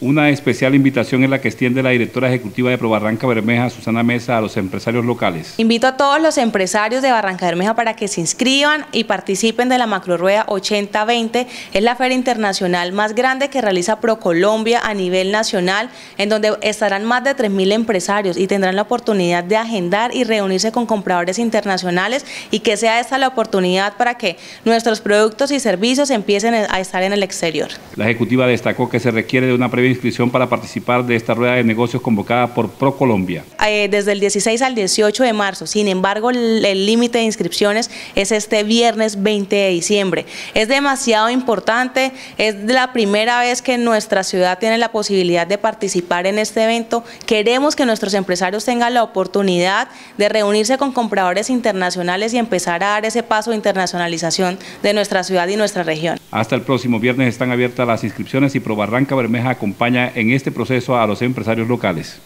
Una especial invitación en la que extiende la directora ejecutiva de Barranca Bermeja, Susana Mesa, a los empresarios locales. Invito a todos los empresarios de Barranca Bermeja para que se inscriban y participen de la Macrorueda 8020. Es la feria internacional más grande que realiza ProColombia a nivel nacional, en donde estarán más de 3.000 empresarios y tendrán la oportunidad de agendar y reunirse con compradores internacionales y que sea esta la oportunidad para que nuestros productos y servicios empiecen a estar en el exterior. La ejecutiva destacó que se requiere de una previa inscripción para participar de esta rueda de negocios convocada por ProColombia. Eh, desde el 16 al 18 de marzo, sin embargo el límite de inscripciones es este viernes 20 de diciembre. Es demasiado importante, es la primera vez que nuestra ciudad tiene la posibilidad de participar en este evento. Queremos que nuestros empresarios tengan la oportunidad de reunirse con compradores internacionales y empezar a dar ese paso de internacionalización de nuestra ciudad y nuestra región. Hasta el próximo viernes están abiertas las inscripciones y Probarranca Bermeja acompaña en este proceso a los empresarios locales.